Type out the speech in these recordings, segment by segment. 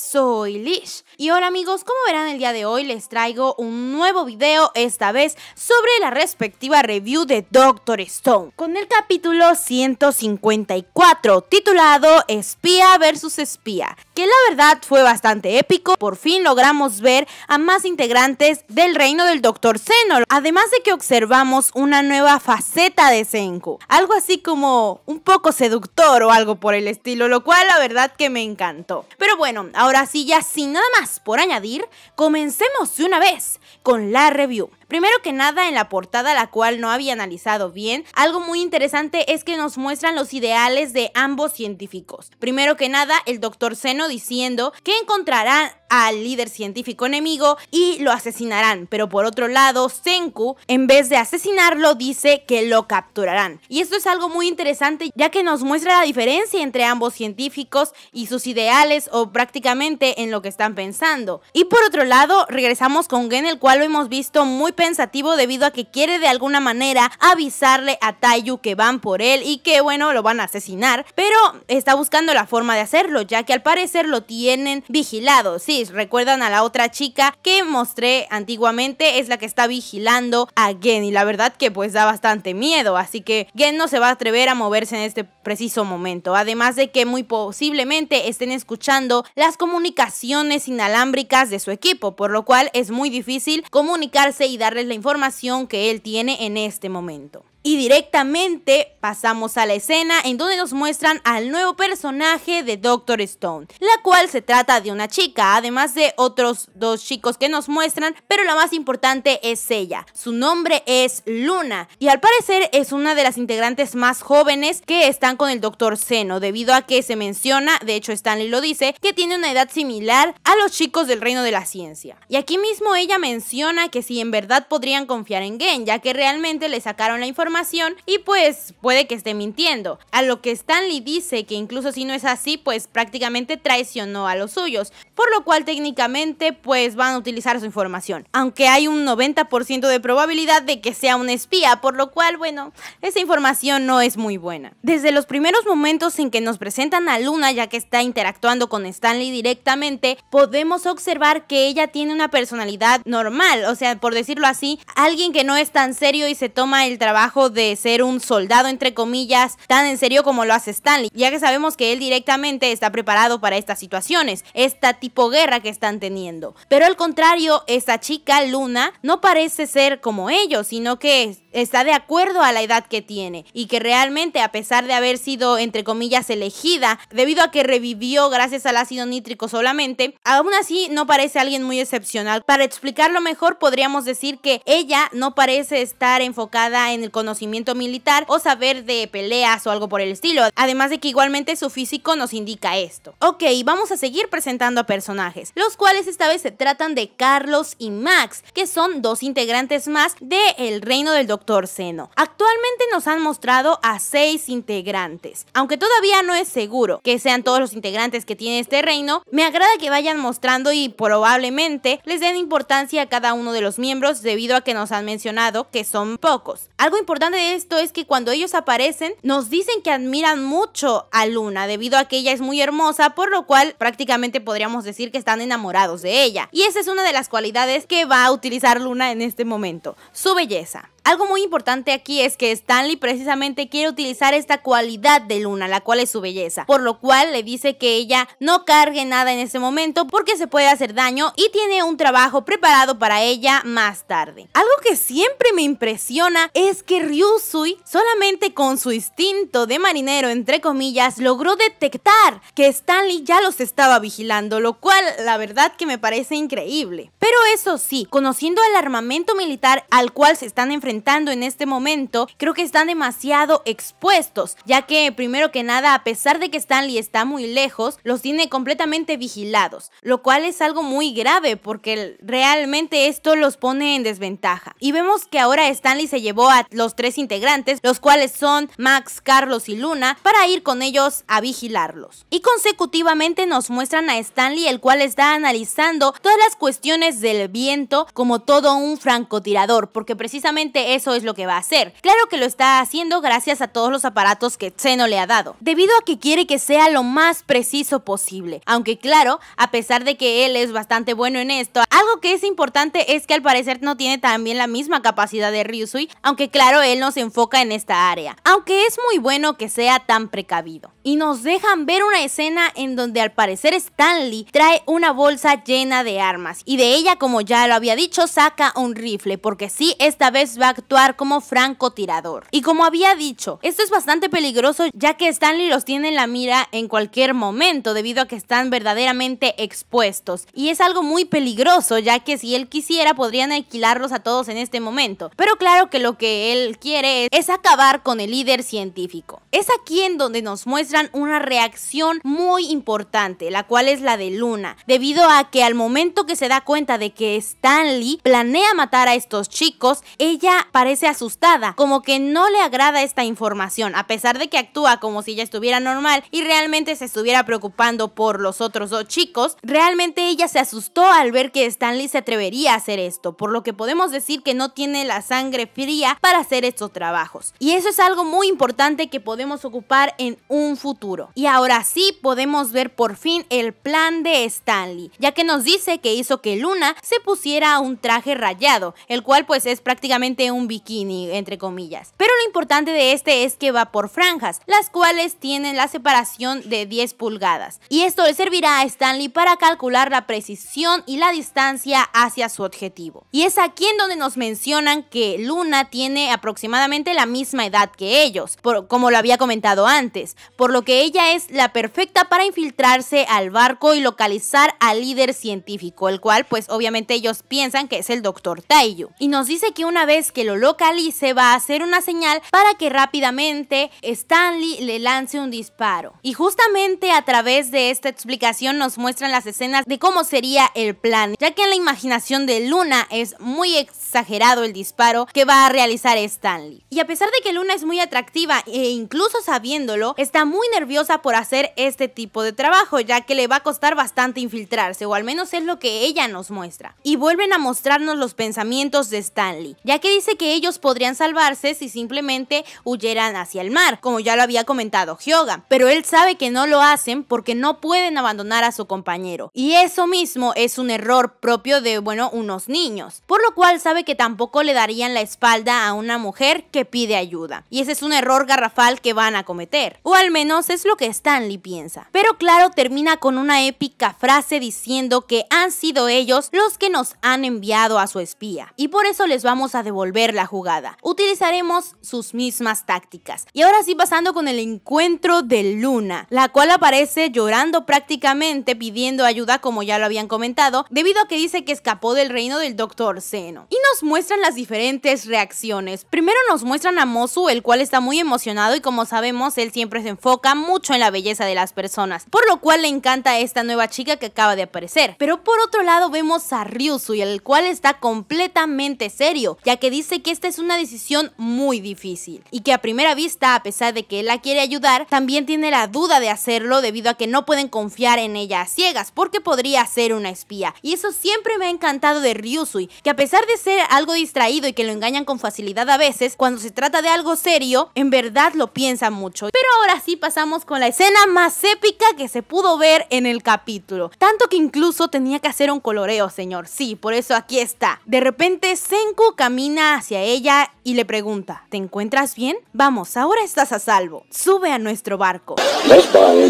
soy Lish. Y hola amigos, como verán el día de hoy les traigo un nuevo video, esta vez sobre la respectiva review de Doctor Stone, con el capítulo 154, titulado Espía versus Espía, que la verdad fue bastante épico, por fin logramos ver a más integrantes del reino del Doctor Zenor, además de que observamos una nueva faceta de Senku, algo así como un poco seductor o algo por el estilo, lo cual la verdad que me encantó. Pero bueno, ahora Ahora sí, ya sin nada más por añadir, comencemos de una vez con la review. Primero que nada, en la portada, la cual no había analizado bien, algo muy interesante es que nos muestran los ideales de ambos científicos. Primero que nada, el doctor Seno diciendo que encontrarán al líder científico enemigo y lo asesinarán, pero por otro lado, Senku, en vez de asesinarlo, dice que lo capturarán. Y esto es algo muy interesante ya que nos muestra la diferencia entre ambos científicos y sus ideales o prácticamente en lo que están pensando. Y por otro lado, regresamos con Gen, el cual lo hemos visto muy pensativo debido a que quiere de alguna manera avisarle a Taiyu que van por él y que bueno, lo van a asesinar, pero está buscando la forma de hacerlo, ya que al parecer lo tienen vigilado. Sí, recuerdan a la otra chica que mostré antiguamente, es la que está vigilando a Gen y la verdad que pues da bastante miedo, así que Gen no se va a atrever a moverse en este preciso momento, además de que muy posiblemente estén escuchando las comunicaciones inalámbricas de su equipo, por lo cual es muy difícil comunicarse y dar darles la información que él tiene en este momento. Y directamente pasamos a la escena en donde nos muestran al nuevo personaje de Doctor Stone, la cual se trata de una chica, además de otros dos chicos que nos muestran, pero la más importante es ella. Su nombre es Luna y al parecer es una de las integrantes más jóvenes que están con el Doctor Seno, debido a que se menciona, de hecho Stanley lo dice, que tiene una edad similar a los chicos del reino de la ciencia. Y aquí mismo ella menciona que si en verdad podrían confiar en Gen, ya que realmente le sacaron la información información y pues puede que esté mintiendo. A lo que Stanley dice que incluso si no es así, pues prácticamente traicionó a los suyos, por lo cual técnicamente pues van a utilizar su información. Aunque hay un 90% de probabilidad de que sea un espía, por lo cual bueno, esa información no es muy buena. Desde los primeros momentos en que nos presentan a Luna, ya que está interactuando con Stanley directamente, podemos observar que ella tiene una personalidad normal, o sea, por decirlo así, alguien que no es tan serio y se toma el trabajo de ser un soldado, entre comillas, tan en serio como lo hace Stanley, ya que sabemos que él directamente está preparado para estas situaciones, esta tipo guerra que están teniendo. Pero al contrario, esta chica, Luna, no parece ser como ellos, sino que está de acuerdo a la edad que tiene y que realmente a pesar de haber sido entre comillas elegida debido a que revivió gracias al ácido nítrico solamente, aún así no parece alguien muy excepcional. Para explicarlo mejor podríamos decir que ella no parece estar enfocada en el conocimiento conocimiento militar o saber de peleas o algo por el estilo, además de que igualmente su físico nos indica esto. Ok, vamos a seguir presentando a personajes, los cuales esta vez se tratan de Carlos y Max, que son dos integrantes más del Reino del Doctor Seno. Actualmente nos han mostrado a seis integrantes, aunque todavía no es seguro que sean todos los integrantes que tiene este reino, me agrada que vayan mostrando y probablemente les den importancia a cada uno de los miembros debido a que nos han mencionado que son pocos. Algo importante importante de esto es que cuando ellos aparecen, nos dicen que admiran mucho a Luna debido a que ella es muy hermosa, por lo cual prácticamente podríamos decir que están enamorados de ella. Y esa es una de las cualidades que va a utilizar Luna en este momento, su belleza. Algo muy importante aquí es que Stanley precisamente quiere utilizar esta cualidad de Luna, la cual es su belleza, por lo cual le dice que ella no cargue nada en ese momento porque se puede hacer daño y tiene un trabajo preparado para ella más tarde. Algo que siempre me impresiona es que Ryusui solamente con su instinto de marinero entre comillas logró detectar que Stanley ya los estaba vigilando, lo cual la verdad que me parece increíble. Pero eso sí, conociendo el armamento militar al cual se están enfrentando en este momento, creo que están demasiado expuestos, ya que primero que nada, a pesar de que Stanley está muy lejos, los tiene completamente vigilados, lo cual es algo muy grave porque realmente esto los pone en desventaja. Y vemos que ahora Stanley se llevó a los tres integrantes, los cuales son Max, Carlos y Luna, para ir con ellos a vigilarlos. Y consecutivamente nos muestran a Stanley, el cual está analizando todas las cuestiones del viento como todo un francotirador, porque precisamente eso es lo que va a hacer. Claro que lo está haciendo gracias a todos los aparatos que Xeno le ha dado, debido a que quiere que sea lo más preciso posible. Aunque claro, a pesar de que él es bastante bueno en esto, algo que es importante es que al parecer no tiene también la misma capacidad de Ryusui, aunque claro, él no se enfoca en esta área. Aunque es muy bueno que sea tan precavido. Y nos dejan ver una escena en donde al parecer Stanley trae una bolsa llena de armas y de ella, como ya lo había dicho, saca un rifle, porque si esta vez va actuar como francotirador. Y como había dicho, esto es bastante peligroso ya que Stanley los tiene en la mira en cualquier momento debido a que están verdaderamente expuestos. Y es algo muy peligroso ya que si él quisiera podrían alquilarlos a todos en este momento. Pero claro que lo que él quiere es acabar con el líder científico. Es aquí en donde nos muestran una reacción muy importante, la cual es la de Luna, debido a que al momento que se da cuenta de que Stanley planea matar a estos chicos, ella parece asustada, como que no le agrada esta información, a pesar de que actúa como si ella estuviera normal y realmente se estuviera preocupando por los otros dos chicos, realmente ella se asustó al ver que Stanley se atrevería a hacer esto, por lo que podemos decir que no tiene la sangre fría para hacer estos trabajos. Y eso es algo muy importante que podemos ocupar en un futuro. Y ahora sí podemos ver por fin el plan de Stanley, ya que nos dice que hizo que Luna se pusiera un traje rayado, el cual pues es prácticamente un bikini, entre comillas. Pero lo importante de este es que va por franjas, las cuales tienen la separación de 10 pulgadas. Y esto le servirá a Stanley para calcular la precisión y la distancia hacia su objetivo. Y es aquí en donde nos mencionan que Luna tiene aproximadamente la misma edad que ellos, como lo había comentado antes, por lo que ella es la perfecta para infiltrarse al barco y localizar al líder científico, el cual pues obviamente ellos piensan que es el Dr. Taiyu. Y nos dice que una vez que lo localice va a hacer una señal para que rápidamente Stanley le lance un disparo. Y justamente a través de esta explicación nos muestran las escenas de cómo sería el plan, ya que en la imaginación de Luna es muy exagerado el disparo que va a realizar Stanley. Y a pesar de que Luna es muy atractiva e incluso sabiéndolo, está muy nerviosa por hacer este tipo de trabajo, ya que le va a costar bastante infiltrarse, o al menos es lo que ella nos muestra. Y vuelven a mostrarnos los pensamientos de Stanley, ya que dice que ellos podrían salvarse si simplemente huyeran hacia el mar, como ya lo había comentado Hyoga, pero él sabe que no lo hacen porque no pueden abandonar a su compañero. Y eso mismo es un error propio de, bueno, unos niños, por lo cual sabe que tampoco le darían la espalda a una mujer que pide ayuda. Y ese es un error garrafal que van a cometer, o al menos es lo que Stanley piensa. Pero claro, termina con una épica frase diciendo que han sido ellos los que nos han enviado a su espía, y por eso les vamos a devolver la jugada. Utilizaremos sus mismas tácticas. Y ahora sí pasando con el encuentro de Luna, la cual aparece llorando prácticamente pidiendo ayuda como ya lo habían comentado, debido a que dice que escapó del reino del Dr. Seno. Y nos muestran las diferentes reacciones. Primero nos muestran a Mosu, el cual está muy emocionado y como sabemos él siempre se enfoca mucho en la belleza de las personas, por lo cual le encanta esta nueva chica que acaba de aparecer. Pero por otro lado vemos a Ryusu, el cual está completamente serio, ya que dice dice que esta es una decisión muy difícil y que a primera vista, a pesar de que él la quiere ayudar, también tiene la duda de hacerlo debido a que no pueden confiar en ella a ciegas porque podría ser una espía. Y eso siempre me ha encantado de Ryusui, que a pesar de ser algo distraído y que lo engañan con facilidad a veces, cuando se trata de algo serio, en verdad lo piensa mucho ahora sí pasamos con la escena más épica que se pudo ver en el capítulo. Tanto que incluso tenía que hacer un coloreo, señor. Sí, por eso aquí está. De repente, Senku camina hacia ella y le pregunta, ¿te encuentras bien? Vamos, ahora estás a salvo. Sube a nuestro barco.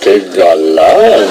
¡Qué galán!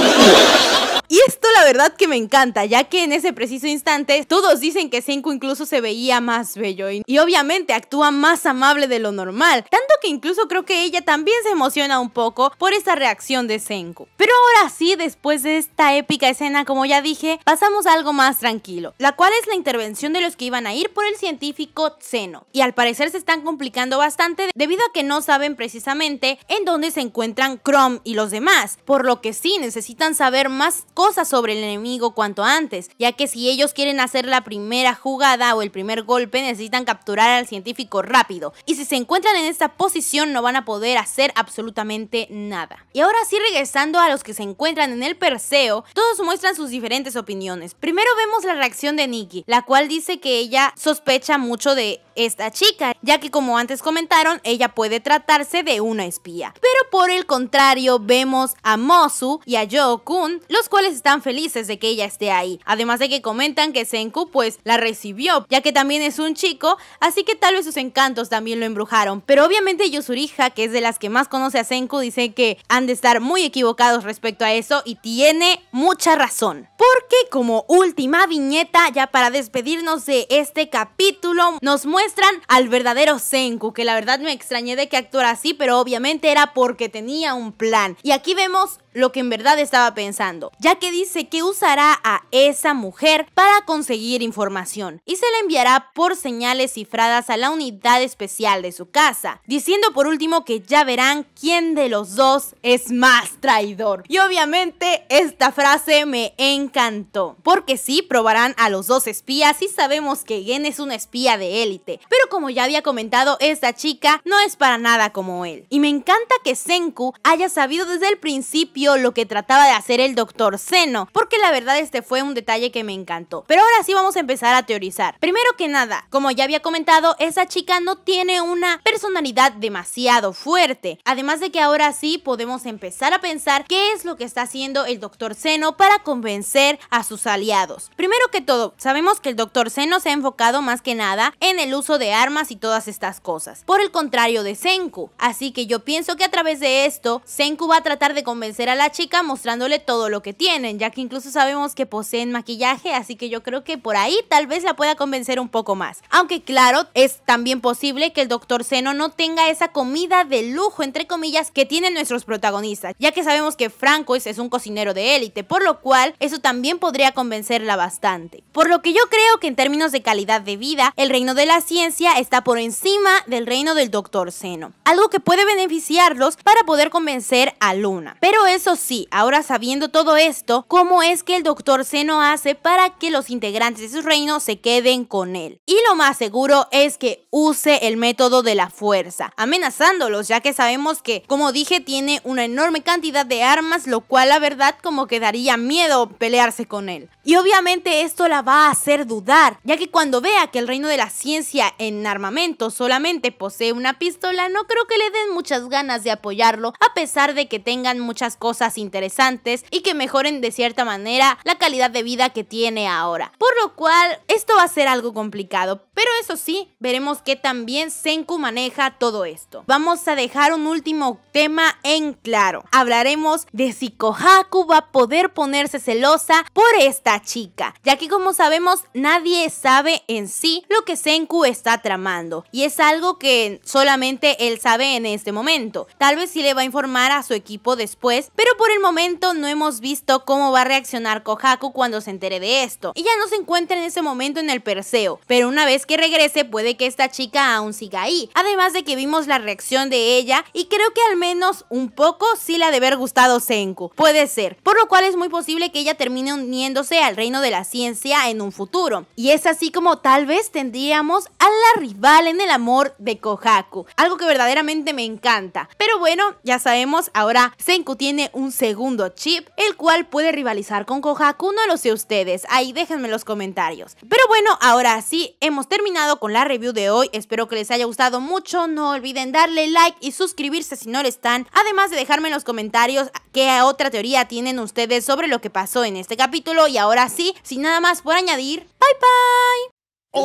Y esto la verdad que me encanta, ya que en ese preciso instante todos dicen que Senku incluso se veía más bello y, obviamente actúa más amable de lo normal, tanto que incluso creo que ella también se emociona un poco por esta reacción de Senku. Pero ahora sí, después de esta épica escena, como ya dije, pasamos a algo más tranquilo, la cual es la intervención de los que iban a ir por el científico Zeno. Y al parecer se están complicando bastante debido a que no saben precisamente en dónde se encuentran Chrome y los demás, por lo que sí necesitan saber más cosas sobre el enemigo cuanto antes, ya que si ellos quieren hacer la primera jugada o el primer golpe necesitan capturar al científico rápido, y si se encuentran en esta posición no van a poder hacer absolutamente nada. Y ahora sí regresando a los que se encuentran en el Perseo, todos muestran sus diferentes opiniones. Primero vemos la reacción de Nikki, la cual dice que ella sospecha mucho de esta chica, ya que como antes comentaron, ella puede tratarse de una espía. Pero por el contrario, vemos a Mosu y a Jo kun los cuales están felices de que ella esté ahí. Además de que comentan que Senku pues la recibió, ya que también es un chico, así que tal vez sus encantos también lo embrujaron. Pero obviamente Yosurija, que es de las que más conoce a Senku, dice que han de estar muy equivocados respecto a eso y tiene mucha razón. Porque como última viñeta, ya para despedirnos de este capítulo, nos muestran al verdadero Senku, que la verdad me extrañé de que actuara así, pero obviamente era porque tenía un plan. Y aquí vemos lo que en verdad estaba pensando, ya que dice que usará a esa mujer para conseguir información y se la enviará por señales cifradas a la unidad especial de su casa, diciendo por último que ya verán quién de los dos es más traidor. Y obviamente esta frase me encantó, porque sí probarán a los dos espías y sabemos que Gen es un espía de élite, pero como ya había comentado, esta chica no es para nada como él. Y me encanta que Senku haya sabido desde el principio lo que trataba de hacer el doctor Seno, porque la verdad este fue un detalle que me encantó. Pero ahora sí vamos a empezar a teorizar. Primero que nada, como ya había comentado, esa chica no tiene una personalidad demasiado fuerte. Además de que ahora sí podemos empezar a pensar qué es lo que está haciendo el doctor Seno para convencer a sus aliados. Primero que todo, sabemos que el doctor Seno se ha enfocado más que nada en el uso de armas y todas estas cosas. Por el contrario de Senku. Así que yo pienso que a través de esto, Senku va a tratar de convencer a la chica mostrándole todo lo que tienen, ya que incluso sabemos que poseen maquillaje, así que yo creo que por ahí tal vez la pueda convencer un poco más. Aunque claro, es también posible que el doctor Seno no tenga esa comida de lujo, entre comillas, que tienen nuestros protagonistas, ya que sabemos que Francois es un cocinero de élite, por lo cual eso también podría convencerla bastante. Por lo que yo creo que en términos de calidad de vida, el reino de la ciencia está por encima del reino del doctor Seno, algo que puede beneficiarlos para poder convencer a Luna. Pero es eso sí, ahora sabiendo todo esto, ¿cómo es que el Doctor Seno hace para que los integrantes de su reino se queden con él? Y lo más seguro es que use el método de la fuerza, amenazándolos, ya que sabemos que, como dije, tiene una enorme cantidad de armas, lo cual la verdad como que daría miedo pelearse con él. Y obviamente esto la va a hacer dudar, ya que cuando vea que el reino de la ciencia en armamento solamente posee una pistola, no creo que le den muchas ganas de apoyarlo, a pesar de que tengan muchas cosas cosas interesantes y que mejoren de cierta manera la calidad de vida que tiene ahora. Por lo cual, esto va a ser algo complicado, pero eso sí, veremos que también Senku maneja todo esto. Vamos a dejar un último tema en claro. Hablaremos de si Kohaku va a poder ponerse celosa por esta chica, ya que como sabemos, nadie sabe en sí lo que Senku está tramando y es algo que solamente él sabe en este momento. Tal vez si le va a informar a su equipo después, pero por el momento no hemos visto cómo va a reaccionar Kohaku cuando se entere de esto. Ella no se encuentra en ese momento en el Perseo, pero una vez que regrese puede que esta chica aún siga ahí. Además de que vimos la reacción de ella y creo que al menos un poco sí la de haber gustado Senku. Puede ser, por lo cual es muy posible que ella termine uniéndose al reino de la ciencia en un futuro. Y es así como tal vez tendríamos a la rival en el amor de Kohaku, algo que verdaderamente me encanta. Pero bueno, ya sabemos, ahora Senku tiene un segundo chip, el cual puede rivalizar con Kohaku, no lo sé ustedes, ahí déjenme los comentarios. Pero bueno, ahora sí, hemos terminado con la review de hoy, espero que les haya gustado mucho, no olviden darle like y suscribirse si no lo están, además de dejarme en los comentarios qué otra teoría tienen ustedes sobre lo que pasó en este capítulo y ahora sí, sin nada más por añadir, bye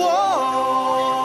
bye.